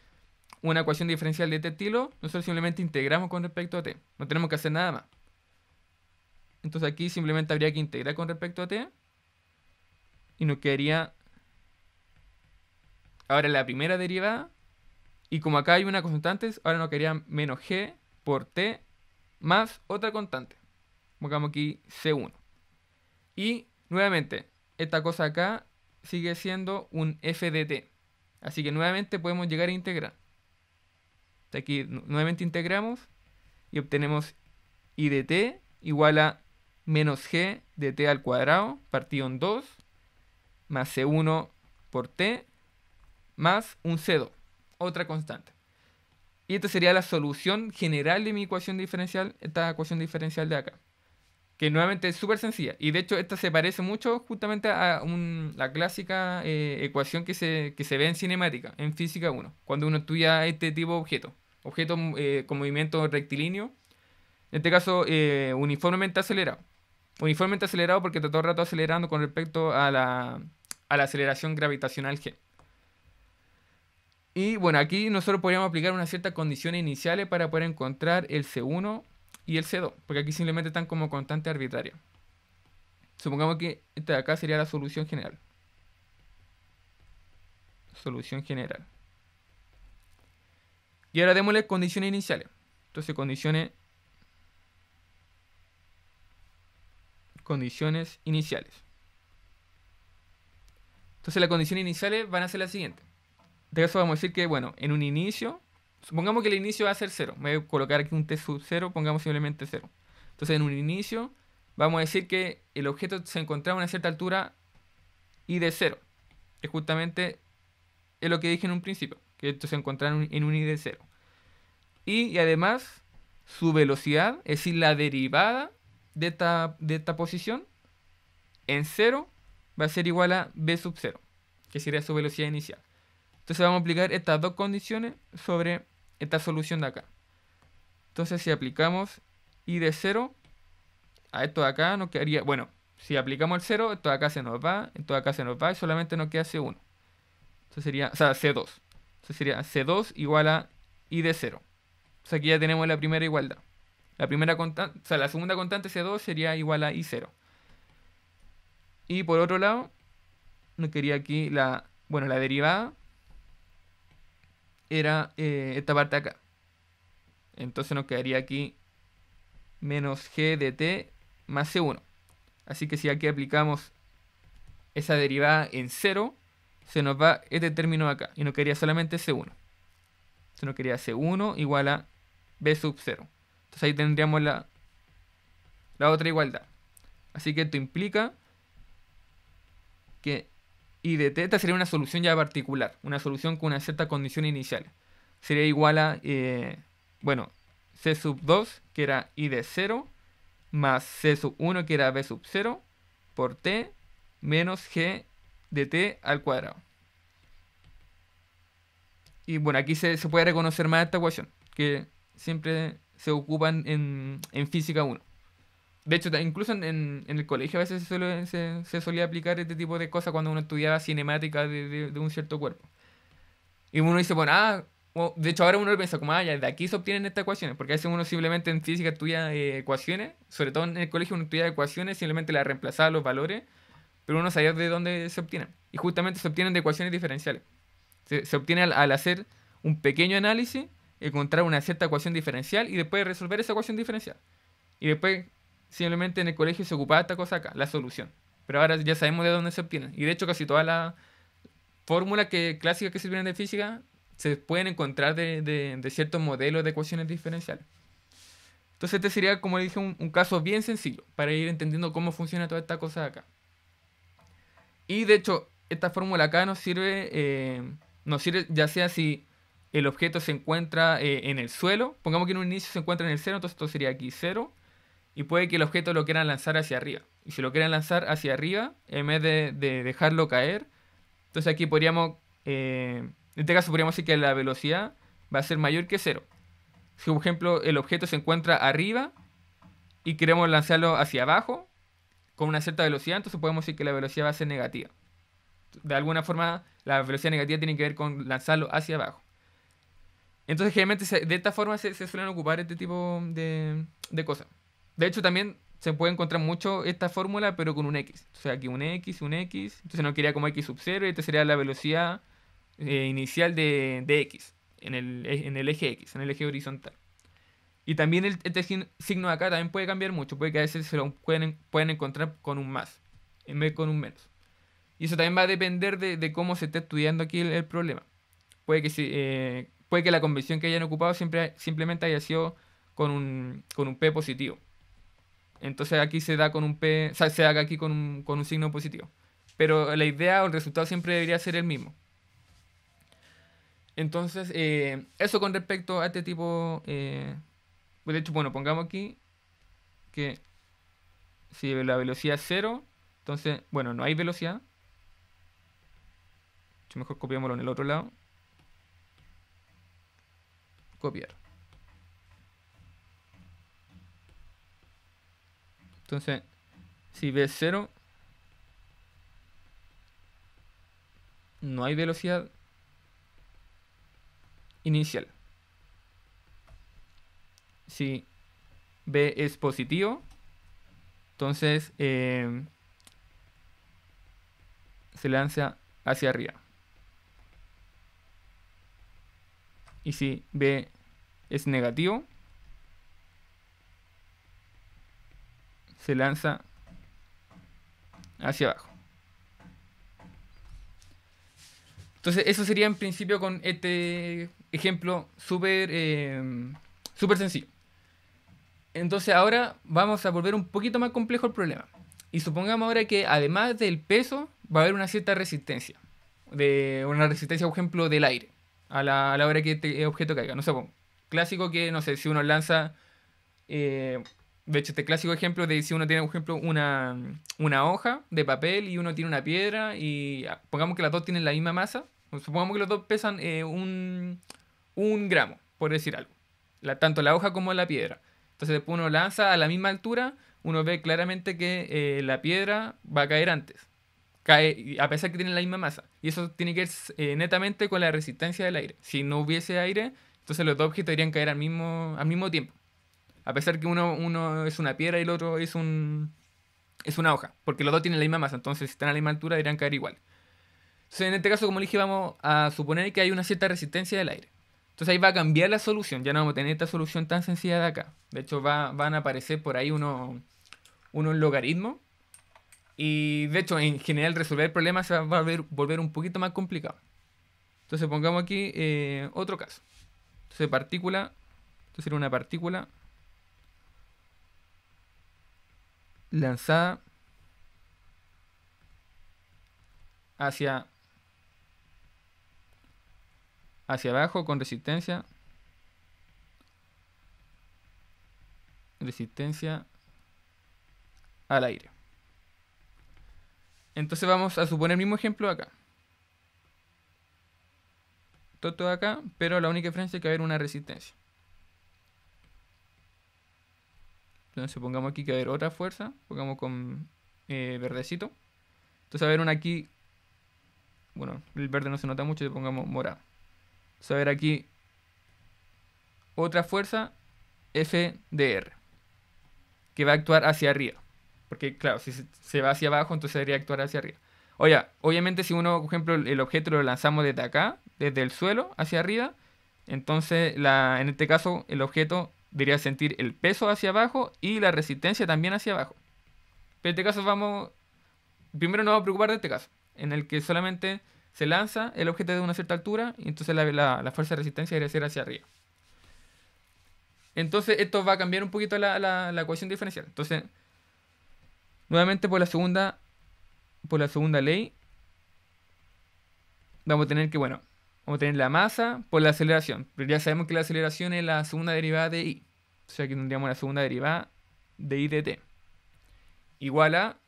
una ecuación diferencial de T este estilo, nosotros simplemente integramos con respecto a T. No tenemos que hacer nada más. Entonces aquí simplemente habría que integrar con respecto a T. Y nos quedaría ahora la primera derivada. Y como acá hay una constante, ahora nos quedaría menos G por T más otra constante pongamos aquí C1. Y nuevamente, esta cosa acá sigue siendo un FDT. Así que nuevamente podemos llegar a integrar. Aquí nuevamente integramos y obtenemos I de t igual a menos g de t al cuadrado partido en 2 más c1 por t más un c2, otra constante. Y esta sería la solución general de mi ecuación diferencial, esta ecuación diferencial de acá que nuevamente es súper sencilla. Y de hecho esta se parece mucho justamente a la clásica eh, ecuación que se, ve en cinemática, en física 1, cuando uno estudia este tipo de objetos, objetos eh, con movimiento rectilíneo, en este caso eh, uniformemente acelerado. Uniformemente acelerado porque está todo el rato acelerando con respecto a la, a la aceleración gravitacional g. Y bueno, aquí nosotros podríamos aplicar unas ciertas condiciones iniciales para poder encontrar el C1 y el C2, porque aquí simplemente están como constante arbitraria. Supongamos que esta de acá sería la solución general. Solución general. Y ahora démosle condiciones iniciales. Entonces condiciones condiciones iniciales. Entonces las condiciones iniciales van a ser las siguientes. De eso vamos a decir que, bueno, en un inicio Supongamos que el inicio va a ser 0. voy a colocar aquí un t sub 0, pongamos simplemente 0. Entonces en un inicio vamos a decir que el objeto se encontraba a una cierta altura y de 0. es justamente es lo que dije en un principio, que esto se encontraba en un i de 0. Y, además su velocidad, es decir, la derivada de esta, de esta posición en 0 va a ser igual a b sub 0, que sería su velocidad inicial. Entonces vamos a aplicar estas dos condiciones sobre esta solución de acá. Entonces si aplicamos y de 0 a esto de acá nos quedaría, bueno, si aplicamos el 0, esto de acá se nos va, esto de acá se nos va y solamente nos queda C1. sería, o sea, C2. Entonces sería C2 igual a i de 0. O sea, aquí ya tenemos la primera igualdad. La primera constante, o sea, la segunda constante C2 sería igual a i0. Y por otro lado, nos quería aquí la, bueno, la derivada era eh, esta parte de acá. Entonces nos quedaría aquí menos g de t más c1. Así que si aquí aplicamos esa derivada en 0, se nos va este término acá. Y nos quedaría solamente c1. Se nos quedaría c1 igual a b sub 0. Entonces ahí tendríamos la, la otra igualdad. Así que esto implica que y de teta sería una solución ya particular, una solución con una cierta condición inicial. Sería igual a, eh, bueno, C sub 2, que era I de 0, más C sub 1, que era B sub 0, por T, menos G de T al cuadrado. Y bueno, aquí se, puede reconocer más esta ecuación, que siempre se ocupan en, en física 1. De hecho, incluso en, el colegio a veces se, se, solía aplicar este tipo de cosas cuando uno estudiaba cinemática de, un cierto cuerpo. Y uno dice, bueno, ah, de hecho ahora uno piensa como, ah, ya, de aquí se obtienen estas ecuaciones, porque a veces uno simplemente en física estudia eh, ecuaciones, sobre todo en el colegio uno estudia ecuaciones, simplemente las reemplazaba los valores, pero uno sabía de dónde se obtienen. Y justamente se obtienen de ecuaciones diferenciales. Se, obtiene al, hacer un pequeño análisis, encontrar una cierta ecuación diferencial y después resolver esa ecuación diferencial. Y después Simplemente en el colegio se ocupaba esta cosa acá, la solución. Pero ahora ya sabemos de dónde se obtiene Y de hecho casi todas las fórmulas que, clásicas que sirven de física se pueden encontrar de, de, de, ciertos modelos de ecuaciones diferenciales. Entonces este sería, como dije, un, caso bien sencillo para ir entendiendo cómo funciona toda esta cosa acá. Y de hecho, esta fórmula acá nos sirve, eh, nos sirve ya sea si el objeto se encuentra eh, en el suelo, pongamos que en un inicio se encuentra en el cero entonces esto sería aquí cero y puede que el objeto lo quieran lanzar hacia arriba. Y si lo quieren lanzar hacia arriba, en vez de, dejarlo caer, entonces aquí podríamos, eh, en este caso podríamos decir que la velocidad va a ser mayor que cero. Si por ejemplo el objeto se encuentra arriba y queremos lanzarlo hacia abajo con una cierta velocidad, entonces podemos decir que la velocidad va a ser negativa. De alguna forma, la velocidad negativa tiene que ver con lanzarlo hacia abajo. Entonces, generalmente, de esta forma se, suelen ocupar este tipo de cosas. De hecho, también se puede encontrar mucho esta fórmula, pero con un X. O sea, aquí un X, un X. Entonces no quería como X sub 0, esta sería la velocidad eh, inicial de, X, e, en el, eje X, en el eje horizontal. Y también el, este signo de acá también puede cambiar mucho, puede que a veces se lo pueden, encontrar con un más, en vez con un menos. Y eso también va a depender de, cómo se esté estudiando aquí el, problema. Puede que, eh, puede que la convención que hayan ocupado siempre, simplemente haya sido con con un P positivo. Entonces aquí se da con un P, o sea, se haga aquí con un, con un signo positivo. Pero la idea o el resultado siempre debería ser el mismo. Entonces, eh, eso con respecto a este tipo. Eh, de hecho, bueno, pongamos aquí que si la velocidad es cero, entonces, bueno, no hay velocidad. Mejor copiámoslo en el otro lado. Copiar. Entonces, si es cero, no hay velocidad inicial. Si B es positivo, entonces eh, se lanza hacia arriba. Y si B es negativo, se lanza hacia abajo. Entonces, eso sería en principio con este ejemplo súper eh, super sencillo. Entonces, ahora vamos a volver un poquito más complejo el problema. Y supongamos ahora que además del peso, va a haber una cierta resistencia. De una resistencia, por ejemplo, del aire a la, hora que este objeto caiga. No sé, clásico que, no sé, si uno lanza eh, de hecho, este clásico ejemplo de si uno tiene, por ejemplo, una, una hoja de papel y uno tiene una piedra y ah, pongamos que las dos tienen la misma masa, pues, supongamos que los dos pesan eh, un, gramo, por decir algo, la, tanto la hoja como la piedra. Entonces después uno lanza a la misma altura, uno ve claramente que eh, la piedra va a caer antes, cae a pesar que tienen la misma masa. Y eso tiene que ver eh, netamente con la resistencia del aire. Si no hubiese aire, entonces los dos objetos irían a caer al mismo, al mismo tiempo. A pesar que uno, es una piedra y el otro es un es una hoja, porque los dos tienen la misma masa, entonces si están a la misma altura deberían caer igual. Entonces en este caso, como dije, vamos a suponer que hay una cierta resistencia del aire. Entonces ahí va a cambiar la solución, ya no vamos a tener esta solución tan sencilla de acá. De hecho va, van a aparecer por ahí unos uno logaritmos. Y de hecho, en general, resolver problemas se va a volver, un poquito más complicado. Entonces pongamos aquí eh, otro caso. Entonces partícula, esto será una partícula lanzada hacia hacia abajo con resistencia resistencia al aire entonces vamos a suponer el mismo ejemplo acá todo acá pero la única diferencia es que hay haber una resistencia Entonces pongamos aquí que va a haber otra fuerza, pongamos con eh, verdecito. Entonces a haber una aquí, bueno, el verde no se nota mucho, le pongamos morado. Entonces a ver aquí otra fuerza FDR, que va a actuar hacia arriba. Porque claro, si se va hacia abajo, entonces debería actuar hacia arriba. Oye, obviamente si uno, por ejemplo, el objeto lo lanzamos desde acá, desde el suelo hacia arriba, entonces la, en este caso el objeto Debería sentir el peso hacia abajo y la resistencia también hacia abajo. Pero en este caso vamos, primero nos vamos a preocupar de este caso, en el que solamente se lanza el objeto de una cierta altura y entonces la, la, la fuerza de resistencia debería ser hacia arriba. Entonces esto va a cambiar un poquito la, la ecuación diferencial. Entonces, nuevamente por la segunda, por la segunda ley, vamos a tener que, bueno, Vamos a tener la masa por la aceleración. Pero ya sabemos que la aceleración es la segunda derivada de i. O sea que tendríamos la segunda derivada de i de t. Igual a,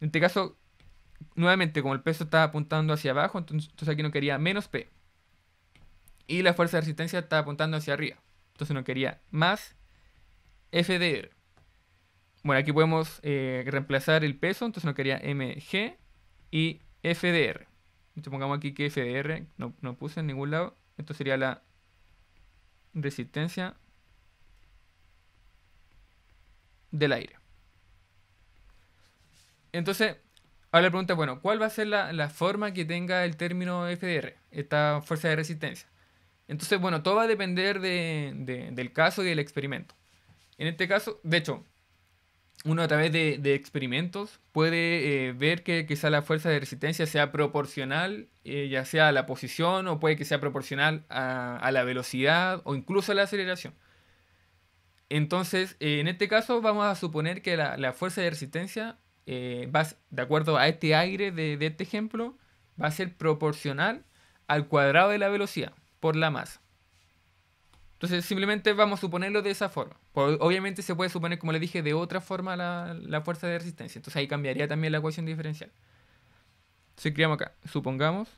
en este caso, nuevamente, como el peso está apuntando hacia abajo, entonces, aquí no quería menos p. Y la fuerza de resistencia está apuntando hacia arriba. Entonces no quería más FDR. Bueno, aquí podemos eh, reemplazar el peso, entonces no quería MG y FDR supongamos aquí que FDR no, no puse en ningún lado, esto sería la resistencia del aire. Entonces, ahora la pregunta es, bueno, ¿cuál va a ser la, forma que tenga el término FDR, esta fuerza de resistencia? Entonces, bueno, todo va a depender del caso y del experimento. En este caso, de hecho, uno a través de, experimentos puede eh, ver que quizá la fuerza de resistencia sea proporcional, eh, ya sea a la posición o puede que sea proporcional a, la velocidad o incluso a la aceleración. Entonces, eh, en este caso vamos a suponer que la, fuerza de resistencia, va, de acuerdo a este aire de, de este ejemplo, va a ser proporcional al cuadrado de la velocidad por la masa. Entonces, simplemente vamos a suponerlo de esa forma. Pues, obviamente se puede suponer, como le dije, de otra forma la, fuerza de resistencia. Entonces ahí cambiaría también la ecuación diferencial. Si creamos acá, supongamos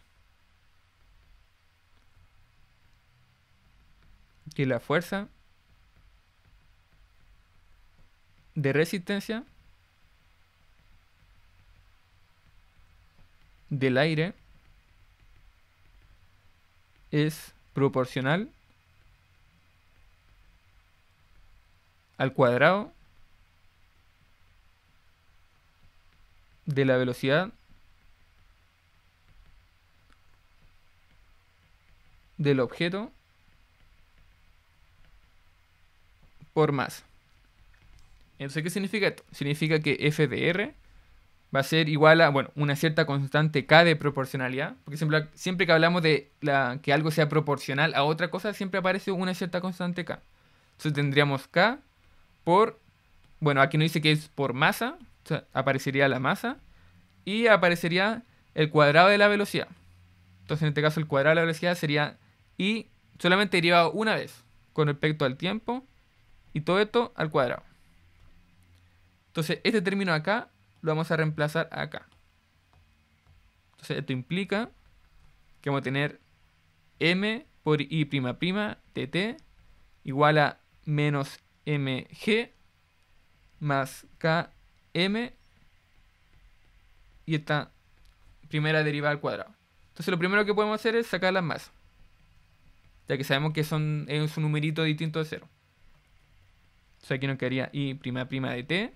que la fuerza de resistencia del aire es proporcional al cuadrado de la velocidad del objeto por masa. Entonces, ¿qué significa esto? Significa que f de r va a ser igual a, bueno, una cierta constante k de proporcionalidad, porque siempre, que hablamos de la, que algo sea proporcional a otra cosa, siempre aparece una cierta constante k. Entonces tendríamos k por, bueno, aquí no dice que es por masa, o sea, aparecería la masa y aparecería el cuadrado de la velocidad. Entonces en este caso el cuadrado de la velocidad sería y solamente derivado una vez con respecto al tiempo y todo esto al cuadrado. Entonces este término acá lo vamos a reemplazar acá. Entonces esto implica que vamos a tener m por i', tt igual a menos mg más km y esta primera derivada al cuadrado. Entonces lo primero que podemos hacer es sacar las masas, ya que sabemos que son, es un numerito distinto de cero. Entonces aquí nos quedaría i prima prima de t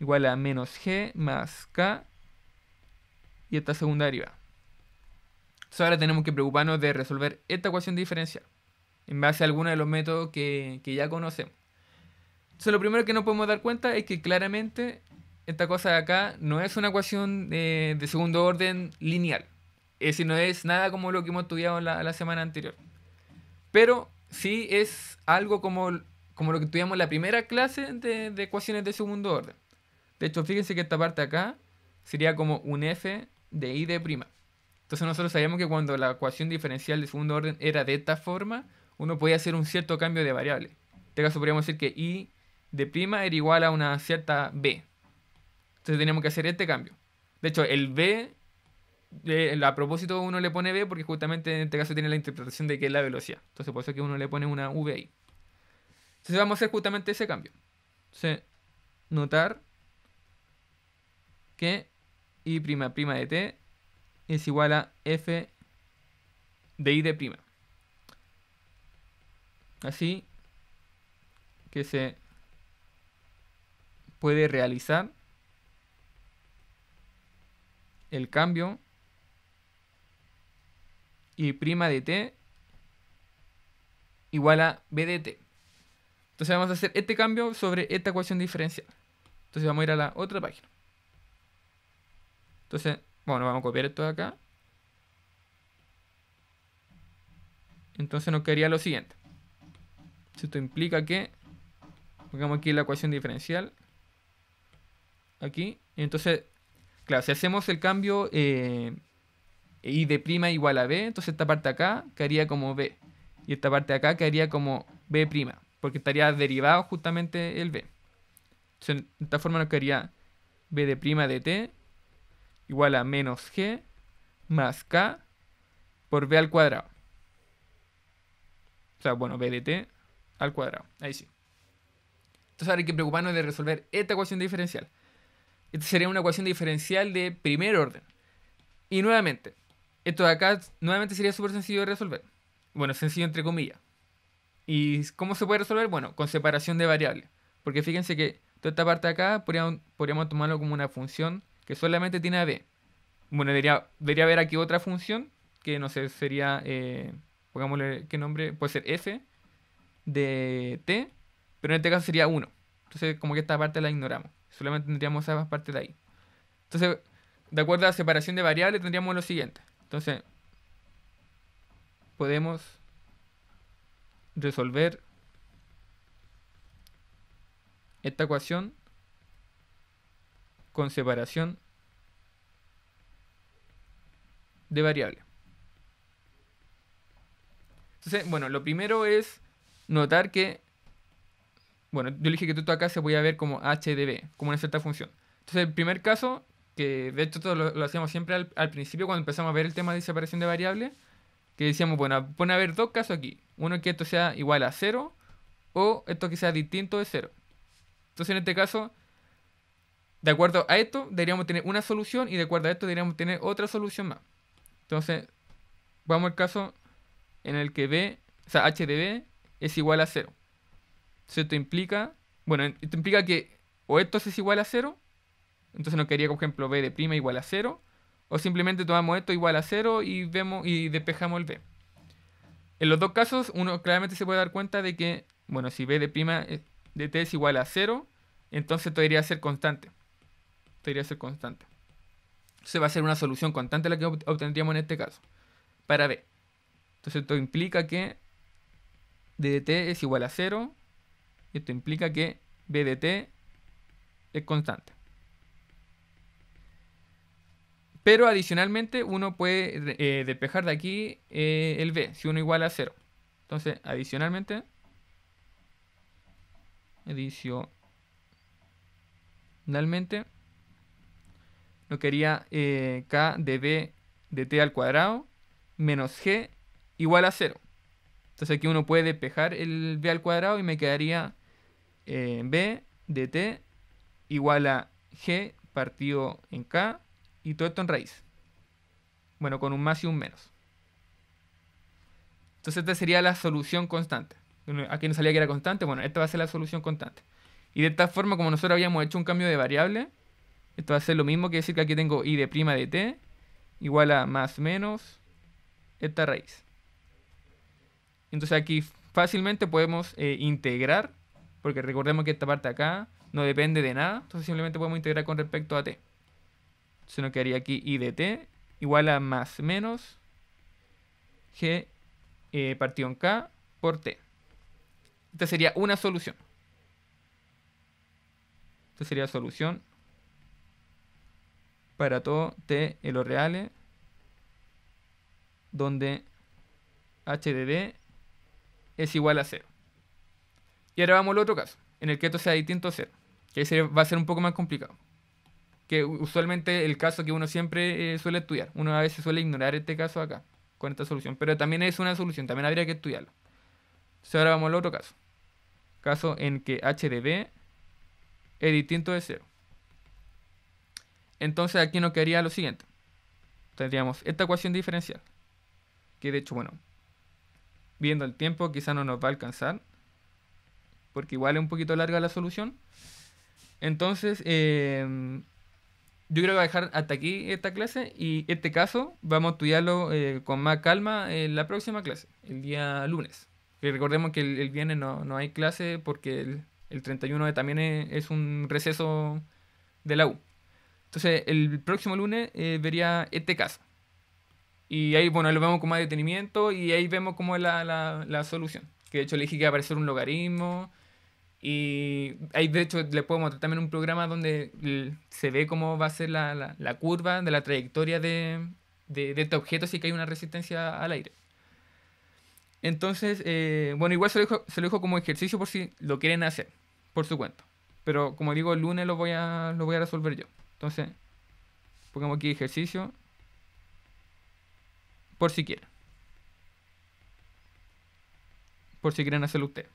igual a menos g más k y esta segunda derivada. Entonces ahora tenemos que preocuparnos de resolver esta ecuación diferencial en base a alguno de los métodos que, ya conocemos. Entonces lo primero que nos podemos dar cuenta es que claramente esta cosa de acá no es una ecuación de, segundo orden lineal. Es decir, no es nada como lo que hemos estudiado la, semana anterior. Pero sí es algo como, lo que estudiamos en la primera clase de, ecuaciones de segundo orden. De hecho, fíjense que esta parte acá sería como un f de i de prima. Entonces nosotros sabíamos que cuando la ecuación diferencial de segundo orden era de esta forma, uno podía hacer un cierto cambio de variable. En este caso podríamos decir que i de prima era igual a una cierta b. Entonces tenemos que hacer este cambio. De hecho, el b, a propósito uno le pone b porque justamente en este caso tiene la interpretación de que es la velocidad. Entonces por eso que uno le pone una v Entonces vamos a hacer justamente ese cambio. Entonces, notar que i prima prima de t es igual a f de i de prima. Así que se puede realizar el cambio y prima de t igual a b de t. Entonces vamos a hacer este cambio sobre esta ecuación diferencial. Entonces vamos a ir a la otra página. Entonces, bueno, vamos a copiar esto de acá. Entonces nos quedaría lo siguiente. Esto implica que, pongamos aquí la ecuación diferencial, aquí, entonces, claro, si hacemos el cambio eh, y de prima igual a b, entonces esta parte acá quedaría como b, y esta parte acá quedaría como b prima, porque estaría derivado justamente el b. Entonces, de esta forma nos quedaría b de prima de t igual a menos g más k por b al cuadrado. O sea, bueno, b de t al cuadrado. Ahí sí. Entonces ahora hay que preocuparnos de resolver esta ecuación diferencial. Esta sería una ecuación diferencial de primer orden. Y nuevamente, esto de acá nuevamente sería súper sencillo de resolver. Bueno, sencillo entre comillas. ¿Y cómo se puede resolver? Bueno, con separación de variables. Porque fíjense que toda esta parte de acá podríamos, podríamos tomarlo como una función que solamente tiene a b. Bueno, debería, haber aquí otra función que no sé, sería, eh, pongámosle qué nombre, puede ser f, de t, pero en este caso sería 1. Entonces, como que esta parte la ignoramos. Solamente tendríamos esa parte de ahí. Entonces, de acuerdo a la separación de variables, tendríamos lo siguiente. Entonces, podemos resolver esta ecuación con separación de variables. Entonces, bueno, lo primero es notar que, bueno, yo dije que todo acá se voy a ver como HDB, como una cierta función. Entonces, el primer caso, que de hecho lo, hacíamos siempre al, principio cuando empezamos a ver el tema de separación de variables, que decíamos, bueno, pone a haber dos casos aquí. Uno que esto sea igual a 0 o esto que sea distinto de cero Entonces, en este caso, de acuerdo a esto, deberíamos tener una solución y de acuerdo a esto, deberíamos tener otra solución más. Entonces, vamos al caso en el que B, o sea, HDB es igual a cero. Esto te implica, bueno, esto implica que o esto es igual a cero, entonces no quería, por ejemplo, b de prima igual a cero, o simplemente tomamos esto igual a cero y vemos y despejamos el b. En los dos casos, uno claramente se puede dar cuenta de que, bueno, si b de prima eh, de t es igual a cero, entonces esto debería ser constante. Esto debería ser constante. Entonces va a ser una solución constante la que obtendríamos en este caso, para b. Entonces esto implica que D t es igual a 0. Esto implica que b t es constante. Pero adicionalmente uno puede eh, despejar de aquí eh, el b, si uno igual a 0. Entonces, adicionalmente, adicionalmente, Lo quería eh, k de b de t al cuadrado menos g igual a 0. Entonces aquí uno puede despejar el b al cuadrado y me quedaría eh, b de t igual a g partido en k y todo esto en raíz. Bueno, con un más y un menos. Entonces esta sería la solución constante. Aquí no salía que era constante, bueno, esta va a ser la solución constante. Y de esta forma, como nosotros habíamos hecho un cambio de variable, esto va a ser lo mismo que decir que aquí tengo i de prima de t igual a más menos esta raíz. Entonces aquí fácilmente podemos eh, integrar, porque recordemos que esta parte acá no depende de nada, entonces simplemente podemos integrar con respecto a t. Entonces nos quedaría aquí i de t igual a más menos g eh, partido en k por t. Esta sería una solución. Esta sería solución para todo t en los reales donde h de d es igual a 0. Y ahora vamos al otro caso, en el que esto sea distinto a 0, que ese va a ser un poco más complicado. Que usualmente el caso que uno siempre eh, suele estudiar, uno a veces suele ignorar este caso acá, con esta solución, pero también es una solución, también habría que estudiarlo. Entonces ahora vamos al otro caso, caso en que h de b es distinto de 0. Entonces aquí nos quedaría lo siguiente, tendríamos esta ecuación diferencial, que de hecho, bueno, viendo el tiempo, quizá no nos va a alcanzar, porque igual es un poquito larga la solución. Entonces, eh, yo creo que voy a dejar hasta aquí esta clase y este caso vamos a estudiarlo eh, con más calma en la próxima clase, el día lunes. recordemos que el, el viernes no, hay clase porque el, el 31 también es, un receso de la U. Entonces, el próximo lunes eh, vería este caso. Y ahí, bueno, lo vemos con más detenimiento y ahí vemos como la, la, la solución. Que de hecho le dije que iba a aparecer un logaritmo. Y ahí, de hecho, le puedo mostrar también un programa donde se ve cómo va a ser la, la, la curva de la trayectoria de, de, este objeto si que hay una resistencia al aire. Entonces, eh, bueno, igual se lo, dejo, se lo como ejercicio por si lo quieren hacer, por su cuenta. Pero como digo, el lunes lo voy a, lo voy a resolver yo. Entonces, pongamos aquí ejercicio. Por si quieren. Por si quieren hacerlo ustedes.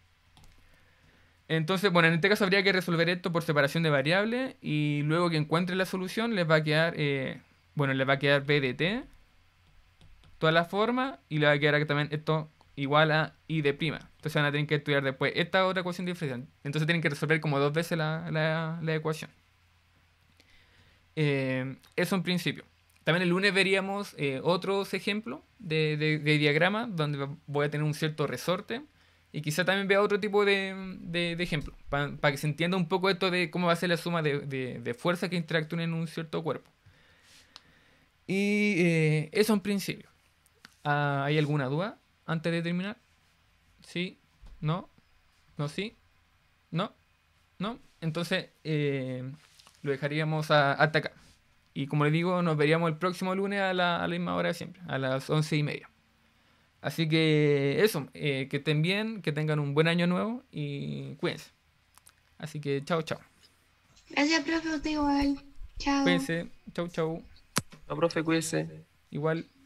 Entonces, bueno, en este caso habría que resolver esto por separación de variables y luego que encuentren la solución les va a quedar, eh, bueno, les va a quedar B de T, toda la forma y les va a quedar también esto igual a I de prima. Entonces van a tener que estudiar después esta otra ecuación diferencial. Entonces tienen que resolver como dos veces la, la, ecuación. Eh, eso en principio. También el lunes veríamos eh, otros ejemplos de, de, diagrama donde voy a tener un cierto resorte y quizá también vea otro tipo de, de ejemplo para que se entienda un poco esto de cómo va a ser la suma de, fuerzas que interactúen en un cierto cuerpo. Y eh, eso en principio. Ah, ¿Hay alguna duda antes de terminar? ¿Sí? ¿No? ¿No sí? ¿No? ¿No? Entonces eh, lo dejaríamos a, hasta acá. Y como les digo, nos veríamos el próximo lunes a la, misma hora de siempre, a las once y media. Así que eso, eh, que estén bien, que tengan un buen año nuevo y cuídense. Así que chao, chao. Gracias, profe, usted igual. Chao. Cuídense. chao chao. No, profe, cuídense. Igual.